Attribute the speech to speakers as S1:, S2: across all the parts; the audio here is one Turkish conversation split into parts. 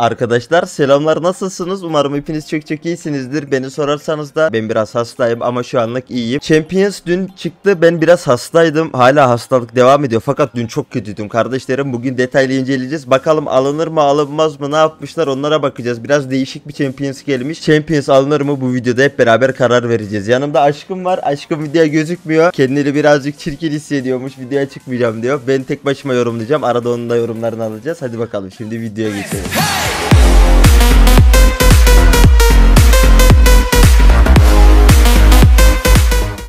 S1: Arkadaşlar selamlar nasılsınız? Umarım hepiniz çok çok iyisinizdir. Beni sorarsanız da ben biraz hastayım ama şu anlık iyiyim. Champions dün çıktı. Ben biraz hastaydım. Hala hastalık devam ediyor. Fakat dün çok kötüydüm kardeşlerim. Bugün detaylı inceleyeceğiz. Bakalım alınır mı alınmaz mı ne yapmışlar onlara bakacağız. Biraz değişik bir Champions gelmiş. Champions alınır mı bu videoda hep beraber karar vereceğiz. Yanımda aşkım var. Aşkım videoya gözükmüyor. Kendini birazcık çirkin hissediyormuş. Videoya çıkmayacağım diyor. Ben tek başıma yorumlayacağım. Arada onun da yorumlarını alacağız. Hadi bakalım şimdi videoya geçelim. Hey!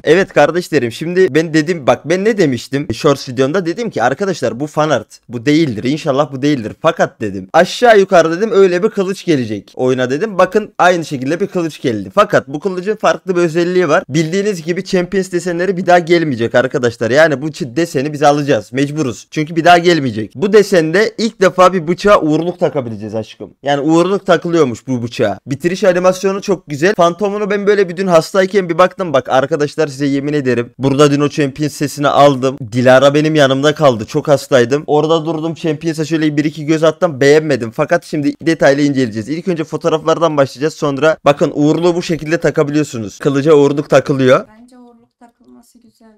S1: Evet kardeşlerim şimdi ben dedim bak ben ne demiştim Shorts videomda dedim ki arkadaşlar bu fanart bu değildir inşallah bu değildir fakat dedim aşağı yukarı dedim öyle bir kılıç gelecek oyuna dedim bakın aynı şekilde bir kılıç geldi fakat bu kılıcın farklı bir özelliği var bildiğiniz gibi Champions desenleri bir daha gelmeyecek arkadaşlar yani bu deseni biz alacağız mecburuz çünkü bir daha gelmeyecek bu desende ilk defa bir bıçağa uğurluk takabileceğiz aşkım yani uğurluk takılıyormuş bu bıçağa bitiriş animasyonu çok güzel fantomunu ben böyle bir dün hastayken bir baktım bak arkadaşlar size yemin ederim. Burada Dino Champions sesini aldım. Dilara benim yanımda kaldı. Çok hastaydım. Orada durdum Champions'a şöyle bir iki göz attım. Beğenmedim. Fakat şimdi detaylı inceleyeceğiz. İlk önce fotoğraflardan başlayacağız. Sonra bakın Uğurlu bu şekilde takabiliyorsunuz. Kılıca uğurluk takılıyor. Bence uğurluk takılması
S2: güzel.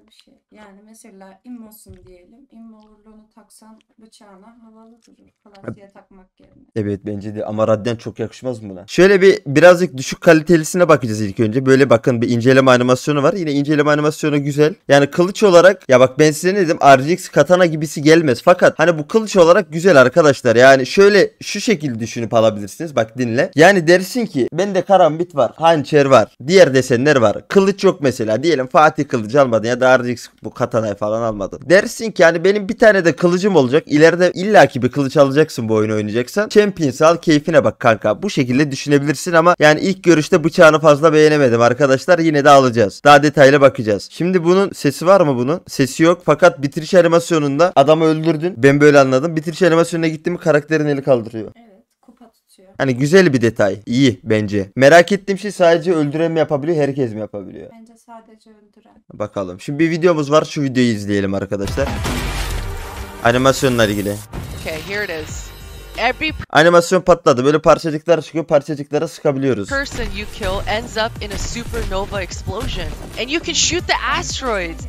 S2: Yani mesela immosun
S1: diyelim. İmmo uğurluğunu taksan bıçağına havalı durur. Kalasiye takmak yerine. Evet bence de ama radden çok yakışmaz mı buna? Şöyle bir birazcık düşük kalitelisine bakacağız ilk önce. Böyle bakın bir inceleme animasyonu var. Yine inceleme animasyonu güzel. Yani kılıç olarak ya bak ben size ne dedim RGX katana gibisi gelmez. Fakat hani bu kılıç olarak güzel arkadaşlar. Yani şöyle şu şekilde düşünüp alabilirsiniz. Bak dinle. Yani dersin ki bende karambit var. Hançer var. Diğer desenler var. Kılıç yok mesela. Diyelim Fatih kılıç almadın ya da RGX bu katanayı falan almadın. Dersin ki yani benim bir tane de kılıcım olacak. İleride illaki bir kılıç alacaksın bu oyunu oynayacaksan. Champions al keyfine bak kanka. Bu şekilde düşünebilirsin ama yani ilk görüşte bıçağını fazla beğenemedim arkadaşlar. Yine de alacağız. Daha detaylı bakacağız. Şimdi bunun sesi var mı bunun? Sesi yok fakat bitiriş animasyonunda adamı öldürdün. Ben böyle anladım. Bitiriş animasyonuna gittim karakterin eli kaldırıyor. Evet. Hani güzel bir detay. İyi bence. Merak ettiğim şey sadece öldüren mi yapabiliyor herkes mi yapabiliyor? Bence sadece öldüren. Bakalım. Şimdi bir videomuz var. Şu videoyu izleyelim arkadaşlar. Animasyonla ilgili.
S2: Okay, here it is. Every
S1: Animasyon patladı. Böyle parçacıklar çıkıyor. Parçacıklara sıkabiliyoruz.
S2: person you kill ends up in a supernova explosion, and you can shoot the asteroids.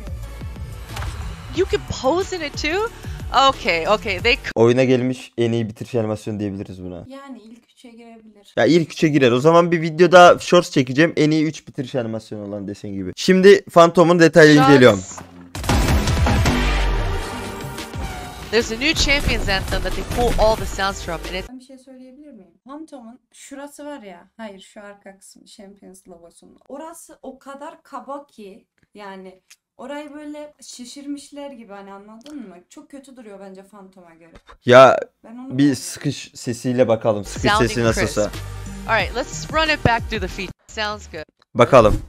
S2: You can pose in it too. Okay, okay. They
S1: Oyuna gelmiş en iyi bitiriş animasyonu diyebiliriz buna. Yani ilk üçe girebilir. Ya ilk üçe girer. O zaman bir video daha shorts çekeceğim. En iyi 3 bitiriş animasyonu olan desen gibi. Şimdi Phantom'un detayını Just... inceliyorum.
S2: There's a new champions anthem that they pull all the sounds from. And it's... Ben bir şey söyleyebilir miyim? Phantom'un şurası var ya. Hayır şu arka kısmı Champions logosunun. Orası o
S1: kadar kaba ki yani Orayı böyle şişirmişler gibi hani anladın mı? Çok kötü duruyor bence Phantom'a göre. Ya bir sıkış sesiyle bakalım. Sıkış sesi nasılsa.
S2: Alright, let's run it back through the feet. Sounds good.
S1: Bakalım.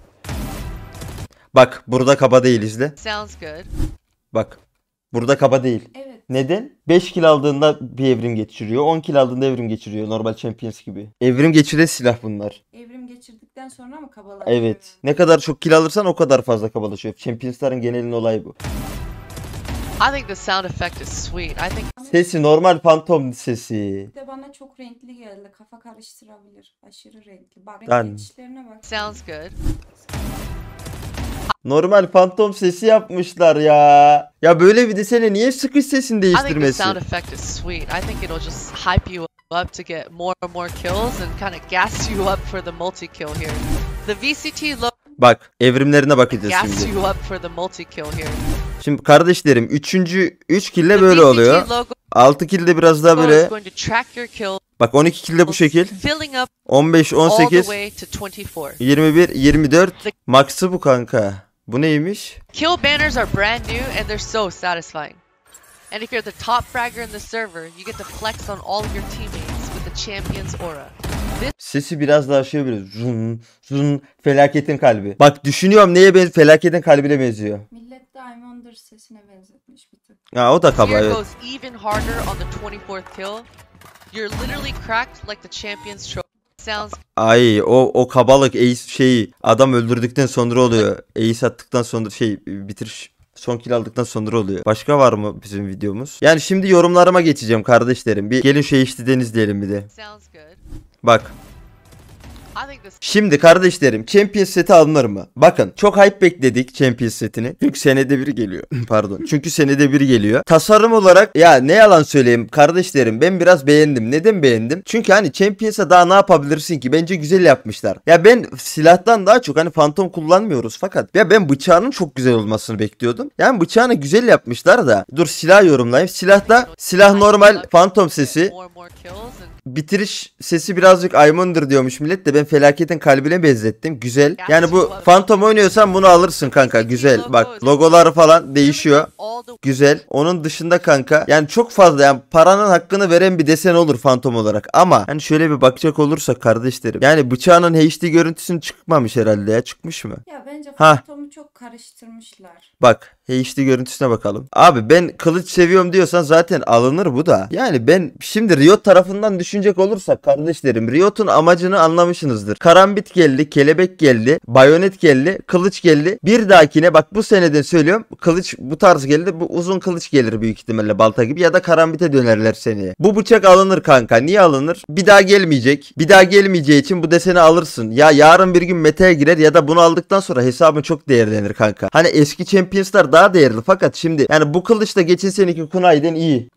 S1: Bak burada kaba değil izle.
S2: Sounds good.
S1: Bak. Burada kaba değil. Evet. Neden? 5 kil aldığında bir evrim geçiriyor. 10 kil aldığında evrim geçiriyor. Normal Champions gibi. Evrim geçiren silah bunlar. Evrim geçirdikten sonra mı kabalaşıyor? Evet. Ne kadar çok kil alırsan o kadar fazla kabalaşıyor. Champions'ların genelin olayı bu.
S2: I think the sound effect is sweet. I think
S1: Sesi normal pantom sesi.
S2: Bir de bana çok renkli geldi. Kafa karıştırabilir. Aşırı renkli. Bak renk Ben- geçişlerine bak. sounds good.
S1: Normal fantom sesi yapmışlar ya. Ya böyle bir desene niye sıkış sesini değiştirmesi?
S2: up to get more and more kills and kind of gas you up for the multi kill here. The VCT low
S1: Bak evrimlerine bakacağız gas şimdi. You up
S2: for the multi kill here.
S1: Şimdi kardeşlerim 3. 3 kille böyle oluyor. 6 kilde biraz daha böyle Bak 12 kilde bu şekil. 15, 18, 21, 24. Max'ı bu kanka. Bu neymiş?
S2: Kill banners are brand new and they're so satisfying. And if you're the top fragger in the server, you get to flex on all of your teammates with the champion's aura.
S1: Sesi biraz daha şey böyle zun zun felaketin kalbi. Bak düşünüyorum neye benziyor felaketin kalbine benziyor. Millet Diamonder sesine benzetmiş bir tık. Ha o da kaba evet.
S2: You're literally cracked like the champion's trophy. Sounds
S1: Ay o o kabalık Ace şey, adam öldürdükten sonra oluyor. Ace attıktan sonra şey bitiriş son kill aldıktan sonra oluyor. Başka var mı bizim videomuz? Yani şimdi yorumlarıma geçeceğim kardeşlerim. Bir gelin şu HD'den izleyelim bir de. sounds good. Bak Şimdi kardeşlerim Champions seti alınır mı? Bakın çok hype bekledik Champions setini. Çünkü senede bir geliyor. Pardon. Çünkü senede bir geliyor. Tasarım olarak ya ne yalan söyleyeyim kardeşlerim ben biraz beğendim. Neden beğendim? Çünkü hani Champions'a daha ne yapabilirsin ki? Bence güzel yapmışlar. Ya ben silahtan daha çok hani Phantom kullanmıyoruz fakat ya ben bıçağının çok güzel olmasını bekliyordum. Yani bıçağını güzel yapmışlar da. Dur silah yorumlayayım. Silahta silah normal Phantom sesi bitiriş sesi birazcık Ayman'dır diyormuş millet de ben felaketin kalbine benzettim. Güzel. Yani bu Phantom oynuyorsan bunu alırsın kanka. Güzel. Bak logoları falan değişiyor. Güzel. Onun dışında kanka yani çok fazla yani paranın hakkını veren bir desen olur Phantom olarak. Ama hani şöyle bir bakacak olursak kardeşlerim. Yani bıçağının HD görüntüsünü çıkmamış herhalde ya. Çıkmış mı? Ya bence ha. Phantom'u çok karıştırmışlar. Bak HD görüntüsüne bakalım. Abi ben kılıç seviyorum diyorsan zaten alınır bu da. Yani ben şimdi Riot tarafından düşün düşünecek olursak kardeşlerim Riot'un amacını anlamışsınızdır. Karambit geldi, kelebek geldi, bayonet geldi, kılıç geldi. Bir dahakine bak bu seneden söylüyorum kılıç bu tarz geldi. Bu uzun kılıç gelir büyük ihtimalle balta gibi ya da karambite dönerler seni. Bu bıçak alınır kanka. Niye alınır? Bir daha gelmeyecek. Bir daha gelmeyeceği için bu deseni alırsın. Ya yarın bir gün meta'ya girer ya da bunu aldıktan sonra hesabın çok değerlenir kanka. Hani eski Champions'lar daha değerli fakat şimdi yani bu kılıçla geçin seninki Kunai'den iyi.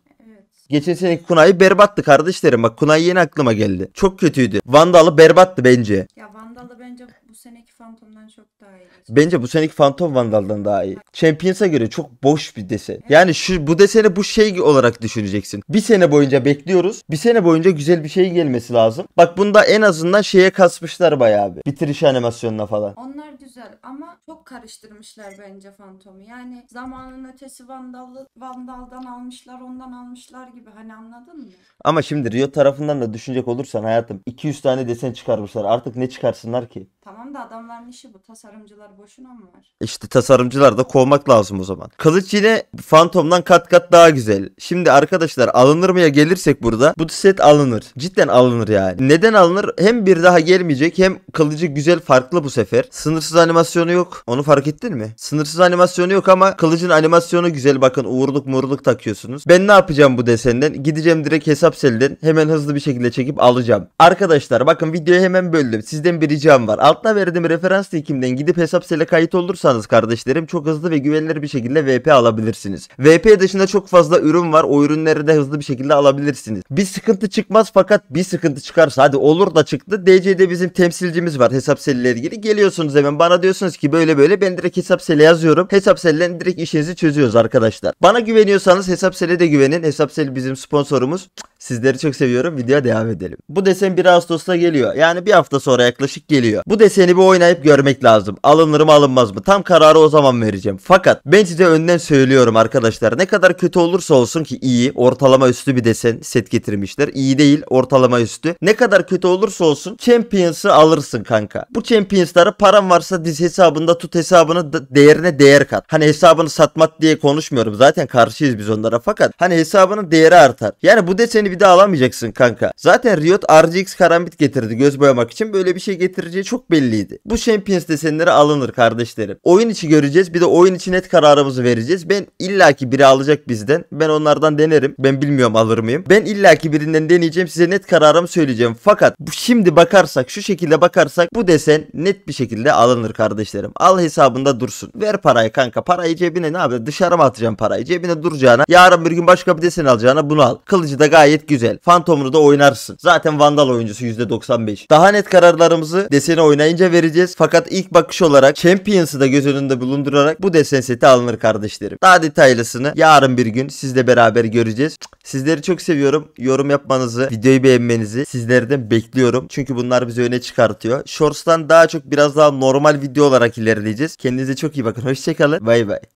S1: Geçen seneki Kunay'ı berbattı kardeşlerim. Bak Kunay yeni aklıma geldi. Çok kötüydü. Vandal'ı berbattı bence. Ya Vandal'da bence bu sene Phantom'dan çok daha iyi. Bence bu seneki Phantom Vandal'dan daha iyi. Champions'a göre çok boş bir desen. Yani şu bu deseni bu şey olarak düşüneceksin. Bir sene boyunca bekliyoruz. Bir sene boyunca güzel bir şey gelmesi lazım. Bak bunda en azından şeye kasmışlar bayağı bir. Bitiriş animasyonuna falan. Onlar güzel ama çok karıştırmışlar bence Phantom'u. Yani zamanın ötesi Vandal'ı Vandal'dan almışlar, ondan almışlar gibi hani anladın mı? Ama şimdi Rio tarafından da düşünecek olursan hayatım 200 tane desen çıkarmışlar. Artık ne çıkarsınlar ki? Tamam da adam adamların işi bu. Tasarımcılar boşuna mı var? İşte tasarımcılar da kovmak lazım o zaman. Kılıç yine Phantom'dan kat kat daha güzel. Şimdi arkadaşlar alınır mıya gelirsek burada bu set alınır. Cidden alınır yani. Neden alınır? Hem bir daha gelmeyecek hem kılıcı güzel farklı bu sefer. Sınırsız animasyonu yok. Onu fark ettin mi? Sınırsız animasyonu yok ama kılıcın animasyonu güzel. Bakın uğurluk murluk takıyorsunuz. Ben ne yapacağım bu desenden? Gideceğim direkt hesap selden hemen hızlı bir şekilde çekip alacağım. Arkadaşlar bakın videoyu hemen böldüm. Sizden bir ricam var. Altına verdiğim referans referans linkimden gidip hesap sele kayıt olursanız kardeşlerim çok hızlı ve güvenilir bir şekilde VP alabilirsiniz. VP dışında çok fazla ürün var. O ürünleri de hızlı bir şekilde alabilirsiniz. Bir sıkıntı çıkmaz fakat bir sıkıntı çıkarsa hadi olur da çıktı. DC'de bizim temsilcimiz var hesap seliyle ilgili. Geliyorsunuz hemen bana diyorsunuz ki böyle böyle ben direkt hesap sele yazıyorum. Hesap selinden direkt işinizi çözüyoruz arkadaşlar. Bana güveniyorsanız hesap sele de güvenin. Hesap seli bizim sponsorumuz. Sizleri çok seviyorum. Videoya devam edelim. Bu desen 1 Ağustos'ta geliyor. Yani bir hafta sonra yaklaşık geliyor. Bu deseni bir oynayıp görmek lazım. Alınır mı alınmaz mı? Tam kararı o zaman vereceğim. Fakat ben size önden söylüyorum arkadaşlar. Ne kadar kötü olursa olsun ki iyi. Ortalama üstü bir desen set getirmişler. İyi değil. Ortalama üstü. Ne kadar kötü olursa olsun Champions'ı alırsın kanka. Bu Champions'ları param varsa diz hesabında tut hesabını değerine değer kat. Hani hesabını satmak diye konuşmuyorum. Zaten karşıyız biz onlara. Fakat hani hesabının değeri artar. Yani bu deseni bir daha alamayacaksın kanka. Zaten Riot RGX karambit getirdi göz boyamak için. Böyle bir şey getireceği çok belliydi. Bu Champions desenleri alınır kardeşlerim. Oyun içi göreceğiz. Bir de oyun içi net kararımızı vereceğiz. Ben illaki biri alacak bizden. Ben onlardan denerim. Ben bilmiyorum alır mıyım. Ben illaki birinden deneyeceğim. Size net kararımı söyleyeceğim. Fakat şimdi bakarsak şu şekilde bakarsak bu desen net bir şekilde alınır kardeşlerim. Al hesabında dursun. Ver parayı kanka. Parayı cebine ne yapayım? Dışarı mı atacağım parayı? Cebine duracağına. Yarın bir gün başka bir desen alacağına bunu al. Kılıcı da gayet gayet güzel. Phantom'u da oynarsın. Zaten Vandal oyuncusu %95. Daha net kararlarımızı deseni oynayınca vereceğiz. Fakat ilk bakış olarak Champions'ı da göz önünde bulundurarak bu desen seti alınır kardeşlerim. Daha detaylısını yarın bir gün sizle beraber göreceğiz. Sizleri çok seviyorum. Yorum yapmanızı, videoyu beğenmenizi sizlerden bekliyorum. Çünkü bunlar bizi öne çıkartıyor. Shorts'tan daha çok biraz daha normal video olarak ilerleyeceğiz. Kendinize çok iyi bakın. Hoşçakalın. Bay bay.